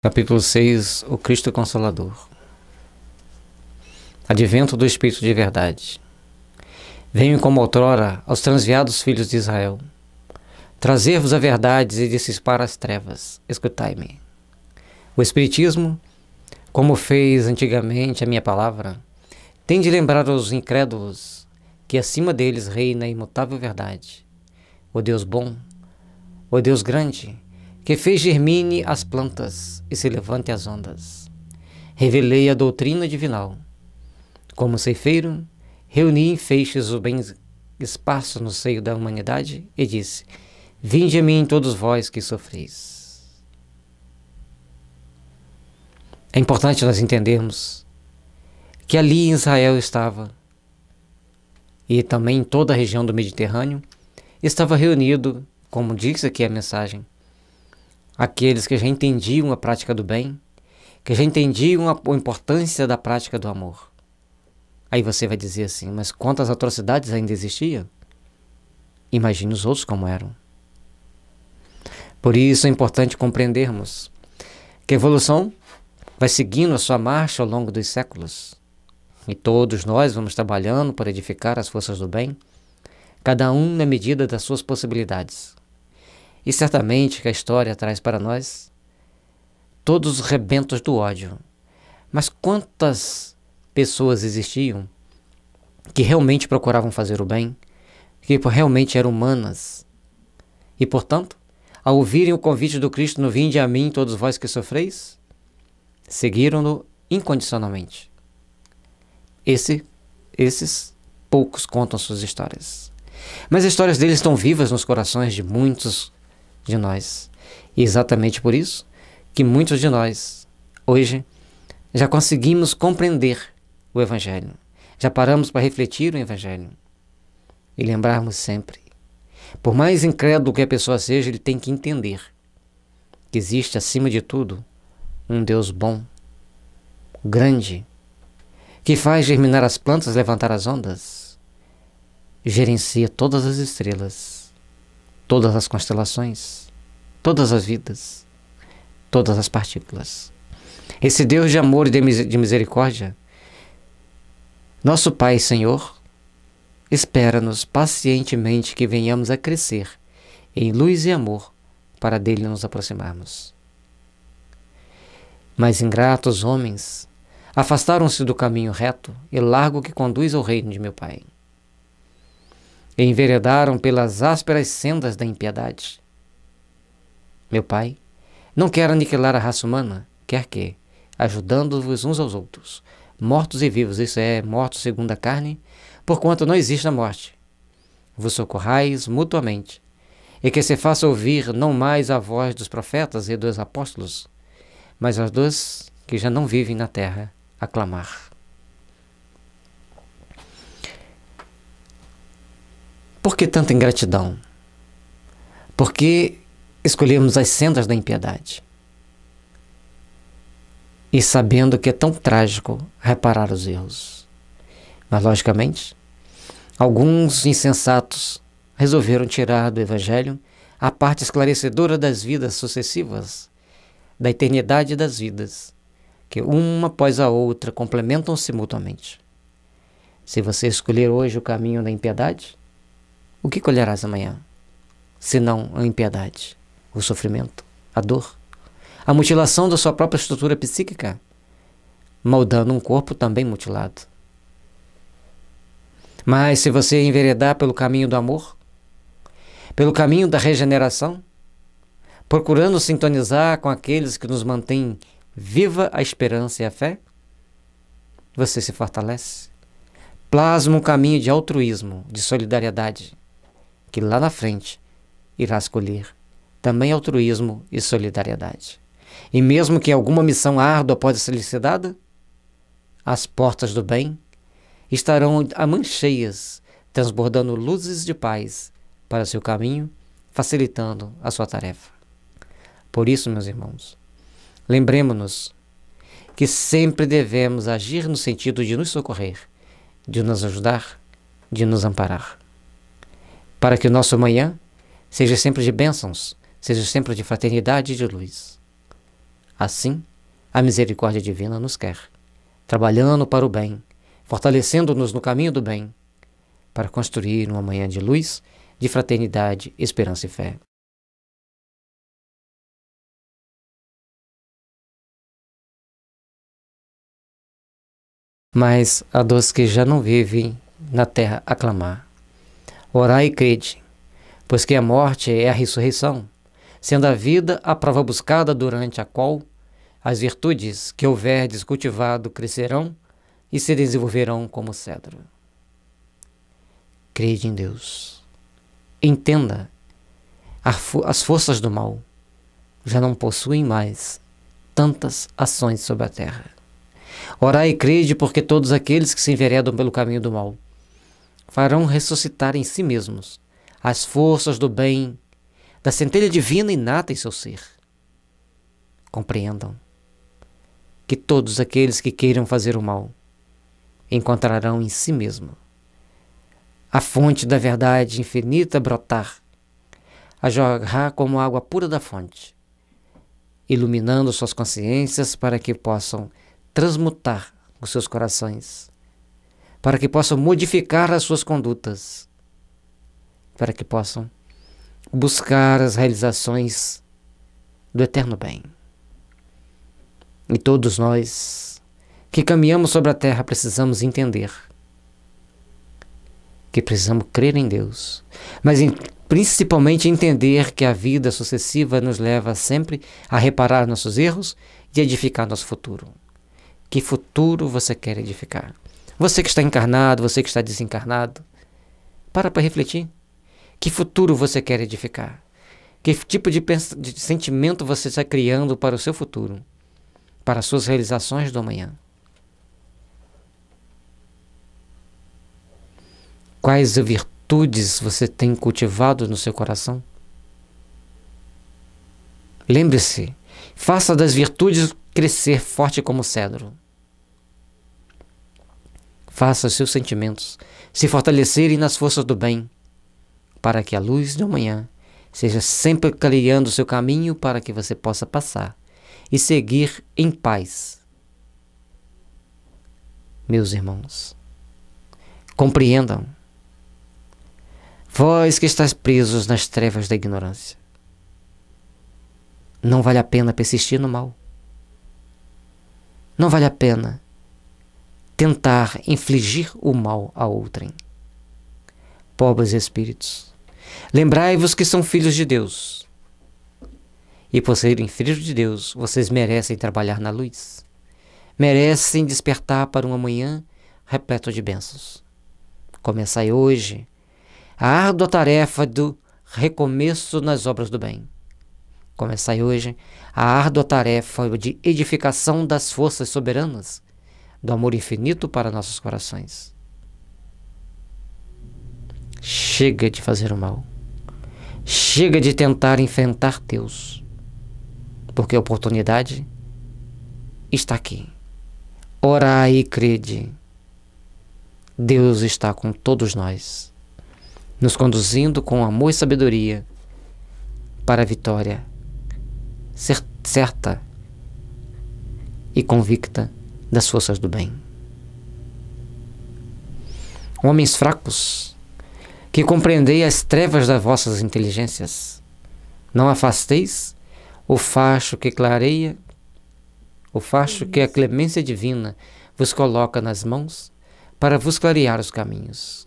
Capítulo 6 O Cristo Consolador Advento do Espírito de Verdade Venho como outrora aos transviados filhos de Israel trazer-vos a verdade e dissipar as trevas. Escutai-me. O Espiritismo, como fez antigamente a minha palavra, tem de lembrar aos incrédulos que acima deles reina a imutável verdade. O Deus bom, o Deus grande, que fez germine as plantas e se levante as ondas. Revelei a doutrina divinal. Como ceifeiro, reuni em feixes o bem espaço no seio da humanidade e disse: Vinde a mim todos vós que sofreis. É importante nós entendermos que ali em Israel estava, e também em toda a região do Mediterrâneo, estava reunido, como diz aqui a mensagem, aqueles que já entendiam a prática do bem, que já entendiam a, importância da prática do amor. Aí você vai dizer assim: mas quantas atrocidades ainda existiam? Imagine os outros como eram. Por isso é importante compreendermos que a evolução vai seguindo a sua marcha ao longo dos séculos. E todos nós vamos trabalhando para edificar as forças do bem, cada um na medida das suas possibilidades. E certamente que a história traz para nós todos os rebentos do ódio. Mas quantas pessoas existiam que realmente procuravam fazer o bem, que realmente eram humanas? E portanto, ao ouvirem o convite do Cristo no Vinde a mim, todos vós que sofreis, seguiram-no incondicionalmente. Esse, esses poucos contam suas histórias. Mas as histórias deles estão vivas nos corações de muitos de nós. E é exatamente por isso que muitos de nós, hoje, já conseguimos compreender o Evangelho, já paramos para refletir o Evangelho e lembrarmos sempre. Por mais incrédulo que a pessoa seja, ele tem que entender que existe, acima de tudo, um Deus bom, grande, que faz germinar as plantas, levantar as ondas, gerencia todas as estrelas todas as constelações, todas as vidas, todas as partículas. Esse Deus de amor e de misericórdia, nosso Pai Senhor, espera-nos pacientemente que venhamos a crescer em luz e amor para dele nos aproximarmos. Mas ingratos homens afastaram-se do caminho reto e largo que conduz ao reino de meu Pai enveredaram pelas ásperas sendas da impiedade. Meu Pai, não quer aniquilar a raça humana, quer que, ajudando-vos uns aos outros, mortos e vivos, isso é, mortos segundo a carne, porquanto não existe a morte, vos socorrais mutuamente, e que se faça ouvir não mais a voz dos profetas e dos apóstolos, mas as duas que já não vivem na terra, aclamar. Por que tanta ingratidão? Por que escolhemos as sendas da impiedade? E sabendo que é tão trágico reparar os erros. Mas, logicamente, alguns insensatos resolveram tirar do Evangelho a parte esclarecedora das vidas sucessivas, da eternidade das vidas, que uma após a outra complementam-se mutuamente. Se você escolher hoje o caminho da impiedade, o que colherás amanhã? Senão a impiedade, o sofrimento, a dor, a mutilação da sua própria estrutura psíquica, moldando um corpo também mutilado. Mas se você enveredar pelo caminho do amor, pelo caminho da regeneração, procurando sintonizar com aqueles que nos mantêm viva a esperança e a fé, você se fortalece. Plasma um caminho de altruísmo, de solidariedade, que lá na frente irás colher também altruísmo e solidariedade. E mesmo que alguma missão árdua pode ser lhe dada, as portas do bem estarão a mancheias, transbordando luzes de paz para seu caminho, facilitando a sua tarefa. Por isso, meus irmãos, lembremos-nos que sempre devemos agir no sentido de nos socorrer, de nos ajudar, de nos amparar para que o nosso amanhã seja sempre de bênçãos, seja sempre de fraternidade e de luz. Assim, a misericórdia divina nos quer, trabalhando para o bem, fortalecendo-nos no caminho do bem, para construir um amanhã de luz, de fraternidade, esperança e fé. Mas a dos que já não vivem na terra aclamar Orai e crede, pois que a morte é a ressurreição, sendo a vida a prova buscada durante a qual as virtudes que houverdes cultivado crescerão e se desenvolverão como cedro. Crede em Deus. Entenda, as forças do mal já não possuem mais tantas ações sobre a terra. Orai e crede, porque todos aqueles que se enveredam pelo caminho do mal farão ressuscitar em si mesmos as forças do bem, da centelha divina inata em seu ser. Compreendam que todos aqueles que queiram fazer o mal encontrarão em si mesmo a fonte da verdade infinita brotar, a jorrar como água pura da fonte, iluminando suas consciências para que possam transmutar os seus corações para que possam modificar as suas condutas, para que possam buscar as realizações do eterno bem. E todos nós que caminhamos sobre a terra precisamos entender que precisamos crer em Deus, mas em, principalmente entender que a vida sucessiva nos leva sempre a reparar nossos erros e edificar nosso futuro. Que futuro você quer edificar? Você que está encarnado, você que está desencarnado, para para refletir. Que futuro você quer edificar? Que tipo de, de sentimento você está criando para o seu futuro? Para as suas realizações do amanhã? Quais virtudes você tem cultivado no seu coração? Lembre-se, faça das virtudes crescer forte como cedro faça seus sentimentos se fortalecerem nas forças do bem, para que a luz de amanhã seja sempre clareando seu caminho para que você possa passar e seguir em paz. Meus irmãos, compreendam, vós que estáis presos nas trevas da ignorância, não vale a pena persistir no mal. Não vale a pena tentar infligir o mal a outrem. Pobres espíritos, lembrai-vos que são filhos de Deus. E por serem filhos de Deus, vocês merecem trabalhar na luz. Merecem despertar para uma manhã repleto de bênçãos. Começai hoje a árdua tarefa do recomeço nas obras do bem. Começai hoje a árdua tarefa de edificação das forças soberanas do amor infinito para nossos corações. Chega de fazer o mal. Chega de tentar enfrentar Deus. Porque a oportunidade está aqui. Orai e crede. Deus está com todos nós, nos conduzindo com amor e sabedoria para a vitória certa e convicta das forças do bem. Homens fracos, que compreendei as trevas das vossas inteligências, não afasteis o facho que clareia, o facho que a clemência divina vos coloca nas mãos para vos clarear os caminhos,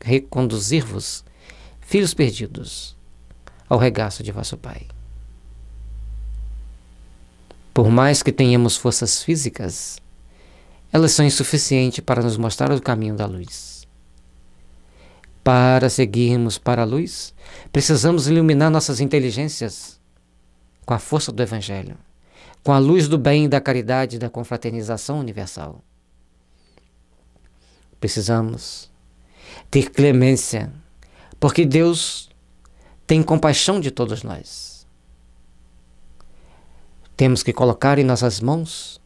reconduzir-vos, filhos perdidos, ao regaço de vosso Pai. Por mais que tenhamos forças físicas, elas são insuficientes para nos mostrar o caminho da luz. Para seguirmos para a luz, precisamos iluminar nossas inteligências com a força do Evangelho, com a luz do bem, da caridade e da confraternização universal. Precisamos ter clemência, porque Deus tem compaixão de todos nós temos que colocar em nossas mãos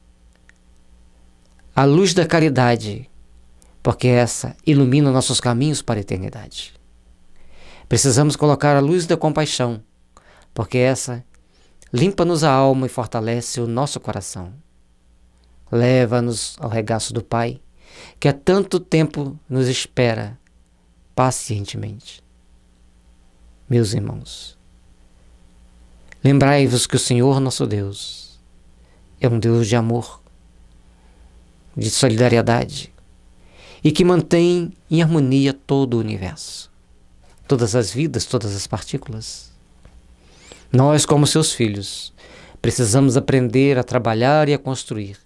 a luz da caridade, porque essa ilumina nossos caminhos para a eternidade. Precisamos colocar a luz da compaixão, porque essa limpa-nos a alma e fortalece o nosso coração. Leva-nos ao regaço do Pai, que há tanto tempo nos espera pacientemente. Meus irmãos, Lembrai-vos que o Senhor nosso Deus é um Deus de amor, de solidariedade e que mantém em harmonia todo o universo, todas as vidas, todas as partículas. Nós, como seus filhos, precisamos aprender a trabalhar e a construir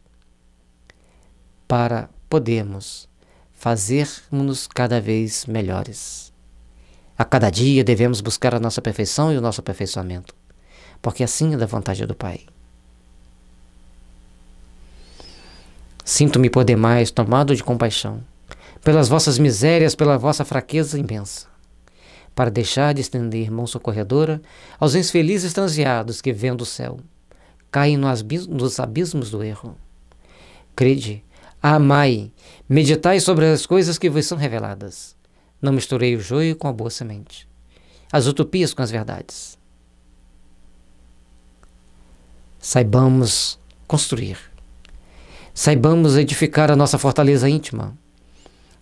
para podermos fazermos cada vez melhores. A cada dia devemos buscar a nossa perfeição e o nosso aperfeiçoamento porque assim é da vontade do Pai. Sinto-me por demais tomado de compaixão pelas vossas misérias, pela vossa fraqueza imensa, para deixar de estender mão socorredora aos infelizes transeados que, vendo o céu, caem nos abismos do erro. Crede, amai, meditai sobre as coisas que vos são reveladas. Não misturei o joio com a boa semente, as utopias com as verdades. saibamos construir, saibamos edificar a nossa fortaleza íntima,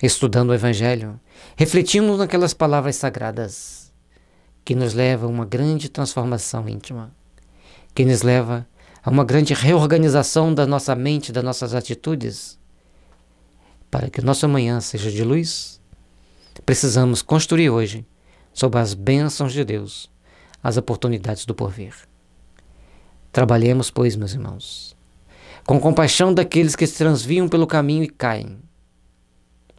estudando o Evangelho, refletindo naquelas palavras sagradas que nos levam a uma grande transformação íntima, que nos leva a uma grande reorganização da nossa mente, das nossas atitudes, para que o nosso amanhã seja de luz. Precisamos construir hoje, sob as bênçãos de Deus, as oportunidades do porvir. Trabalhemos, pois, meus irmãos, com compaixão daqueles que se transviam pelo caminho e caem.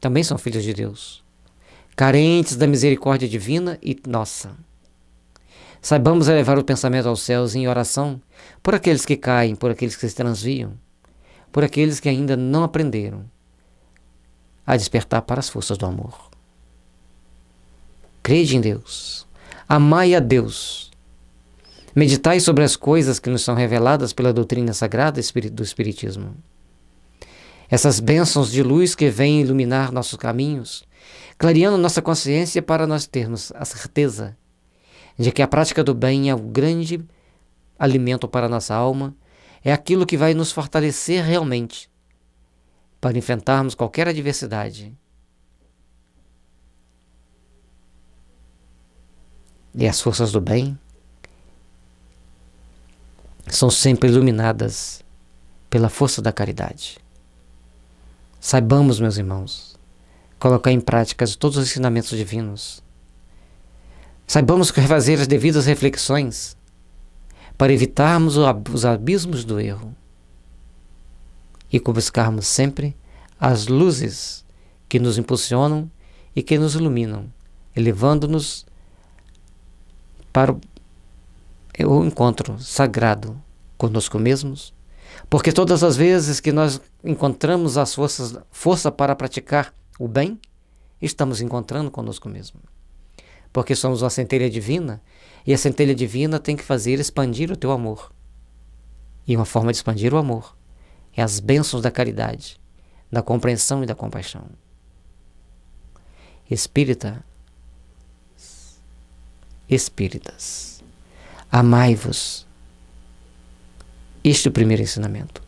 Também são filhos de Deus, carentes da misericórdia divina e nossa. Saibamos elevar o pensamento aos céus em oração por aqueles que caem, por aqueles que se transviam, por aqueles que ainda não aprenderam a despertar para as forças do amor. Crede em Deus, amai a Deus Meditai sobre as coisas que nos são reveladas pela doutrina sagrada do Espiritismo. Essas bênçãos de luz que vêm iluminar nossos caminhos, clareando nossa consciência para nós termos a certeza de que a prática do bem é o grande alimento para nossa alma, é aquilo que vai nos fortalecer realmente para enfrentarmos qualquer adversidade. E as forças do bem são sempre iluminadas pela força da caridade. Saibamos, meus irmãos, colocar em prática todos os ensinamentos divinos. Saibamos fazer as devidas reflexões para evitarmos os abismos do erro e buscarmos sempre as luzes que nos impulsionam e que nos iluminam, elevando-nos para o é o encontro sagrado conosco mesmos, porque todas as vezes que nós encontramos as forças força para praticar o bem, estamos encontrando conosco mesmo. Porque somos uma centelha divina e a centelha divina tem que fazer expandir o teu amor. E uma forma de expandir o amor é as bênçãos da caridade, da compreensão e da compaixão. Espírita, espíritas. Amai-vos. Este é o primeiro ensinamento.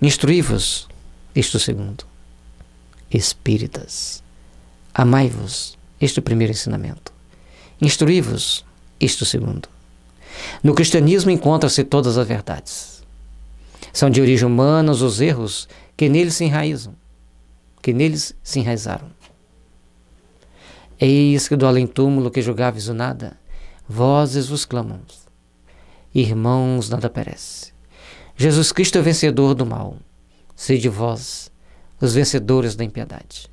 Instruí-vos. Este é o segundo. Espíritas. Amai-vos. Este é o primeiro ensinamento. Instruí-vos. Este é o segundo. No cristianismo encontram-se todas as verdades. São de origem humana os erros que neles se enraizam, que neles se enraizaram. Eis que do além-túmulo que julgáveis o nada, vozes vos clamam. Irmãos, nada perece. Jesus Cristo é o vencedor do mal. Sede vós, os vencedores da impiedade.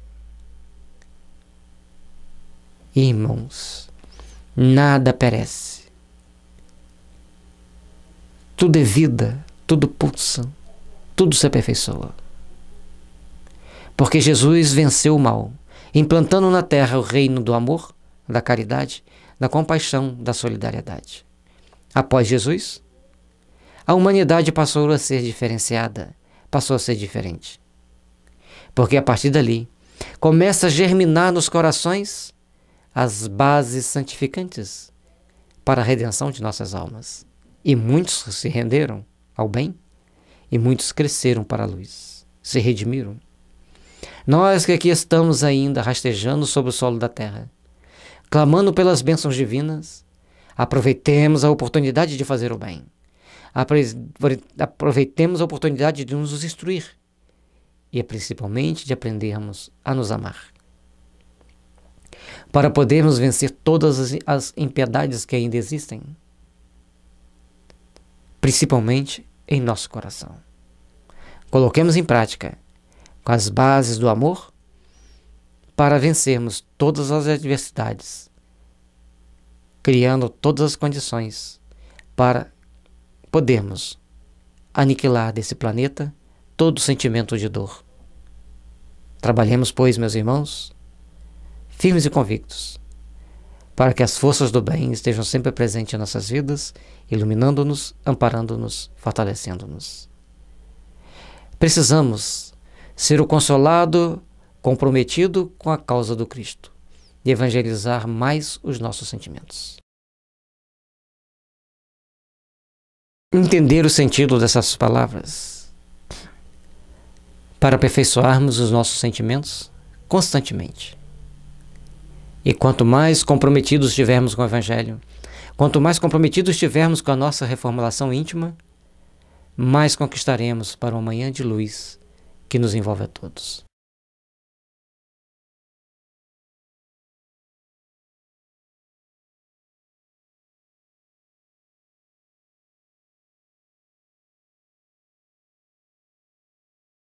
Irmãos, nada perece. Tudo é vida, tudo pulsa, tudo se aperfeiçoa. Porque Jesus venceu o mal, implantando na terra o reino do amor, da caridade da compaixão, da solidariedade. Após Jesus, a humanidade passou a ser diferenciada, passou a ser diferente. Porque a partir dali começa a germinar nos corações as bases santificantes para a redenção de nossas almas. E muitos se renderam ao bem, e muitos cresceram para a luz, se redimiram. Nós que aqui estamos ainda rastejando sobre o solo da terra, clamando pelas bênçãos divinas, aproveitemos a oportunidade de fazer o bem. Aproveitemos a oportunidade de nos instruir e principalmente de aprendermos a nos amar. Para podermos vencer todas as impiedades que ainda existem, principalmente em nosso coração. Coloquemos em prática, com as bases do amor, para vencermos todas as adversidades, criando todas as condições para podermos aniquilar desse planeta todo sentimento de dor. Trabalhemos, pois, meus irmãos, firmes e convictos, para que as forças do bem estejam sempre presentes em nossas vidas, iluminando-nos, amparando-nos, fortalecendo-nos. Precisamos ser o consolado comprometido com a causa do Cristo e evangelizar mais os nossos sentimentos. Entender o sentido dessas palavras para aperfeiçoarmos os nossos sentimentos constantemente. E quanto mais comprometidos estivermos com o Evangelho, quanto mais comprometidos estivermos com a nossa reformulação íntima, mais conquistaremos para o manhã amanhã de luz que nos envolve a todos.